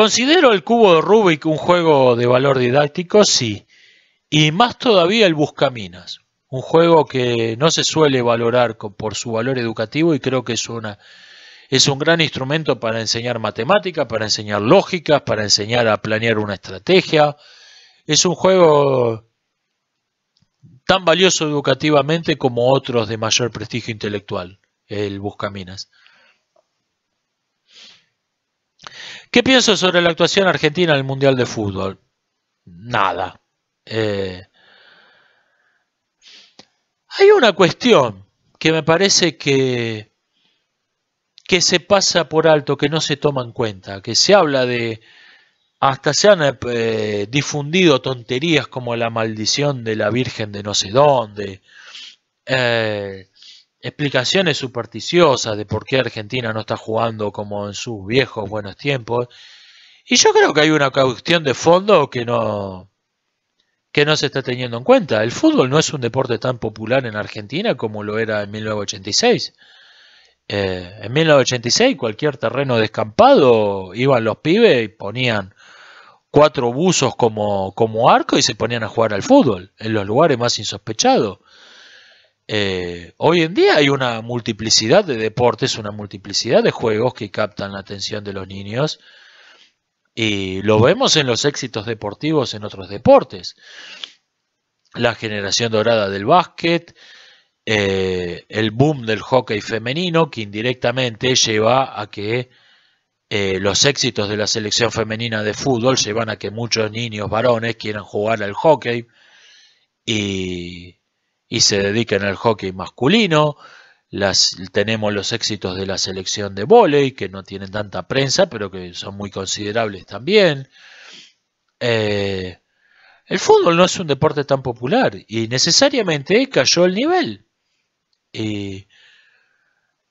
¿Considero el cubo de Rubik un juego de valor didáctico? Sí. Y más todavía el Buscaminas, un juego que no se suele valorar por su valor educativo y creo que es, una, es un gran instrumento para enseñar matemática, para enseñar lógicas, para enseñar a planear una estrategia. Es un juego tan valioso educativamente como otros de mayor prestigio intelectual, el Buscaminas. ¿Qué pienso sobre la actuación argentina en el Mundial de Fútbol? Nada. Eh, hay una cuestión que me parece que, que se pasa por alto, que no se toma en cuenta, que se habla de, hasta se han eh, difundido tonterías como la maldición de la Virgen de no sé dónde. Eh, explicaciones supersticiosas de por qué Argentina no está jugando como en sus viejos buenos tiempos. Y yo creo que hay una cuestión de fondo que no, que no se está teniendo en cuenta. El fútbol no es un deporte tan popular en Argentina como lo era en 1986. Eh, en 1986 cualquier terreno descampado iban los pibes y ponían cuatro buzos como, como arco y se ponían a jugar al fútbol en los lugares más insospechados. Eh, hoy en día hay una multiplicidad de deportes, una multiplicidad de juegos que captan la atención de los niños y lo vemos en los éxitos deportivos en otros deportes. La generación dorada del básquet, eh, el boom del hockey femenino que indirectamente lleva a que eh, los éxitos de la selección femenina de fútbol llevan a que muchos niños varones quieran jugar al hockey y y se dedican al hockey masculino. Las, tenemos los éxitos de la selección de vóley, que no tienen tanta prensa, pero que son muy considerables también. Eh, el fútbol no es un deporte tan popular y necesariamente cayó el nivel.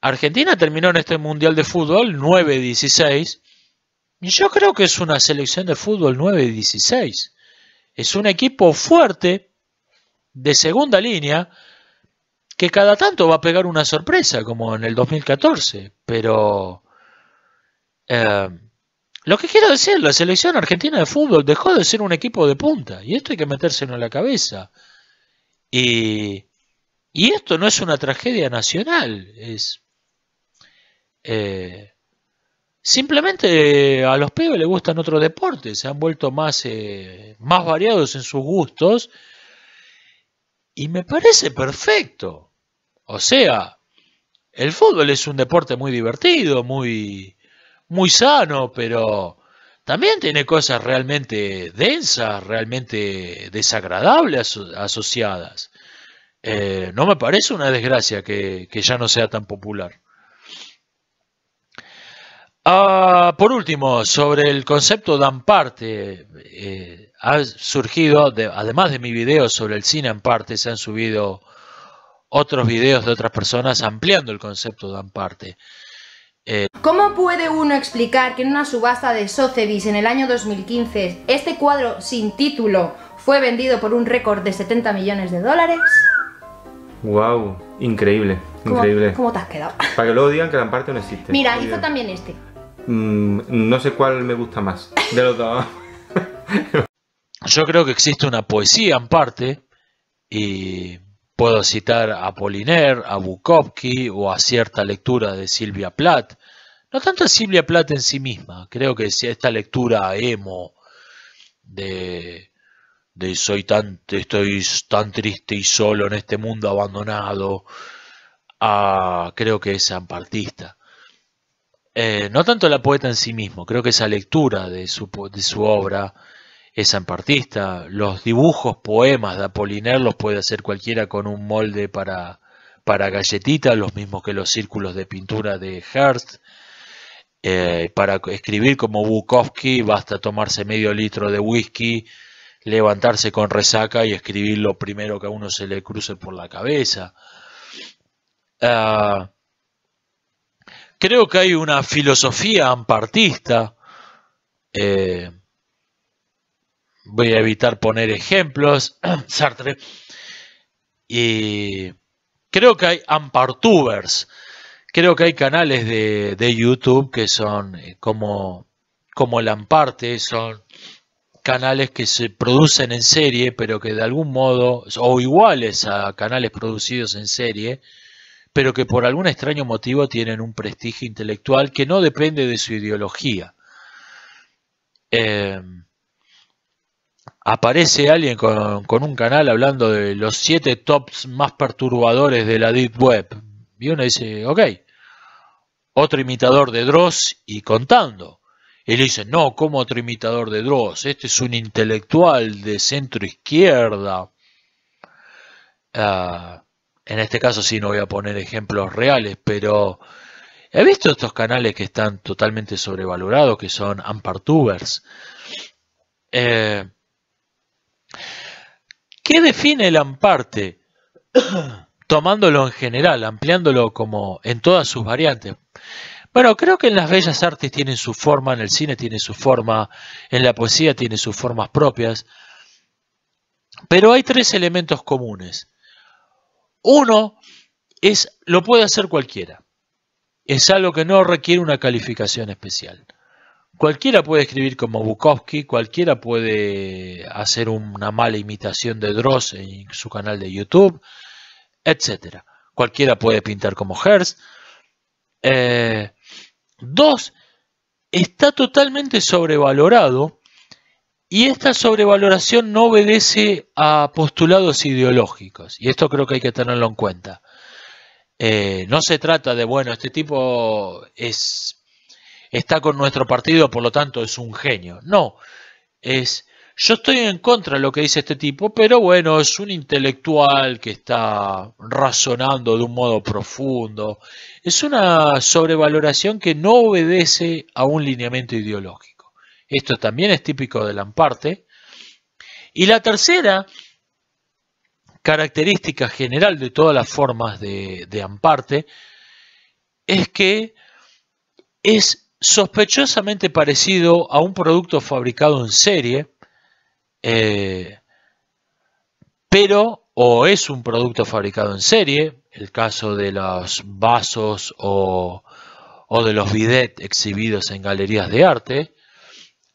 Argentina terminó en este Mundial de Fútbol 9-16. Y yo creo que es una selección de fútbol 9-16. Es un equipo fuerte de segunda línea que cada tanto va a pegar una sorpresa, como en el 2014. Pero eh, lo que quiero decir, la selección argentina de fútbol dejó de ser un equipo de punta, y esto hay que metérselo en la cabeza. Y, y esto no es una tragedia nacional, es. Eh, simplemente a los pibes le gustan otros deportes, se han vuelto más, eh, más variados en sus gustos y me parece perfecto. O sea, el fútbol es un deporte muy divertido, muy, muy sano, pero también tiene cosas realmente densas, realmente desagradables asociadas. Eh, no me parece una desgracia que, que ya no sea tan popular. Ah, por último, sobre el concepto de Amparte, eh, ha surgido, además de mi video sobre el cine Amparte, se han subido otros videos de otras personas ampliando el concepto de Amparte. Eh, ¿Cómo puede uno explicar que en una subasta de Sotheby's en el año 2015 este cuadro sin título fue vendido por un récord de 70 millones de dólares? ¡Wow! Increíble, increíble. ¿Cómo, te has quedado? Para que luego digan que Dan Amparte no existe. Mira, hizo también este. Mm, no sé cuál me gusta más de los dos. Yo creo que existe una poesía en parte y puedo citar a Poliner, a Bukowski o a cierta lectura de Silvia Plath. No tanto a Silvia Plath en sí misma, creo que si esta lectura emo de, de soy tan, estoy tan triste y solo en este mundo abandonado, ah, creo que es ampartista. Eh, no tanto la poeta en sí mismo, creo que esa lectura de su, obra es ampartista. Los dibujos, poemas de Apolinar los puede hacer cualquiera con un molde para, para galletitas, los mismos que los círculos de pintura de Hearst. Eh, para escribir como Bukowski basta tomarse medio litro de whisky, levantarse con resaca y escribir lo primero que a uno se le cruce por la cabeza. Ah, creo que hay una filosofía ampartista. Eh, voy a evitar poner ejemplos, Sartre. Y creo que hay ampartubers. Creo que hay canales de, YouTube que son eh, como, como el amparte, son canales que se producen en serie, pero que de algún modo, o iguales a canales producidos en serie, pero que por algún extraño motivo tienen un prestigio intelectual que no depende de su ideología. Eh, aparece alguien con, un canal hablando de los siete tops más perturbadores de la Deep Web. Y uno dice, ok, otro imitador de Dross y contando. Y le dice, no, como otro imitador de Dross? Este es un intelectual de centro izquierda. Ah, en este caso sí no voy a poner ejemplos reales, pero he visto estos canales que están totalmente sobrevalorados, que son Ampartubers. Eh, ¿Qué define el Amparte? Tomándolo en general, ampliándolo como en todas sus variantes. Bueno, creo que en las bellas artes tienen su forma, en el cine tiene su forma, en la poesía tiene sus formas propias, pero hay tres elementos comunes. Uno es, lo puede hacer cualquiera. Es algo que no requiere una calificación especial. Cualquiera puede escribir como Bukowski, cualquiera puede hacer una mala imitación de Dross en su canal de YouTube, etc. Cualquiera puede pintar como Hearst. Eh, dos, está totalmente sobrevalorado y esta sobrevaloración no obedece a postulados ideológicos, y esto creo que hay que tenerlo en cuenta. Eh, no se trata de, bueno, este tipo es, está con nuestro partido, por lo tanto es un genio. No, es, yo estoy en contra de lo que dice este tipo, pero bueno, es un intelectual que está razonando de un modo profundo. Es una sobrevaloración que no obedece a un lineamiento ideológico. Esto también es típico de Amparte. Y la tercera característica general de todas las formas de, Amparte es que es sospechosamente parecido a un producto fabricado en serie, eh, pero o es un producto fabricado en serie, el caso de los vasos o, o de los bidets exhibidos en galerías de arte,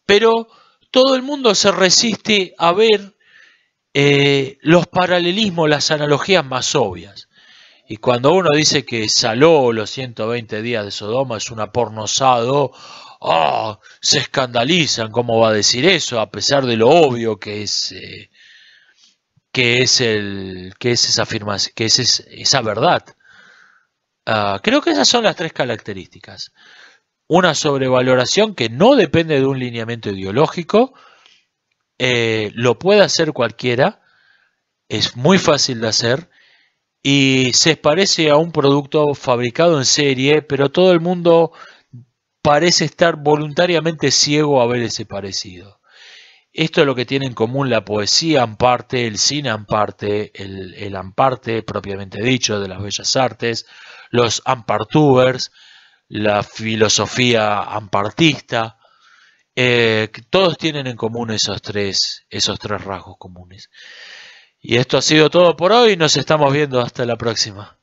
pero todo el mundo se resiste a ver eh, los paralelismos, las analogías más obvias. Y cuando uno dice que Saló, los 120 días de Sodoma, es un pornosado, ah, se escandalizan, ¿cómo va a decir eso? A pesar de lo obvio que es, eh, que es, que esa, que es esa verdad. Ah, creo que esas son las tres características una sobrevaloración que no depende de un lineamiento ideológico, eh, lo puede hacer cualquiera, es muy fácil de hacer y se parece a un producto fabricado en serie, pero todo el mundo parece estar voluntariamente ciego a ver ese parecido. Esto es lo que tiene en común la poesía parte el cine amparte, el, el amparte propiamente dicho de las bellas artes, los ampartubers, la filosofía ampartista. Eh, todos tienen en común esos tres, esos tres rasgos comunes. Y esto ha sido todo por hoy. Nos estamos viendo hasta la próxima.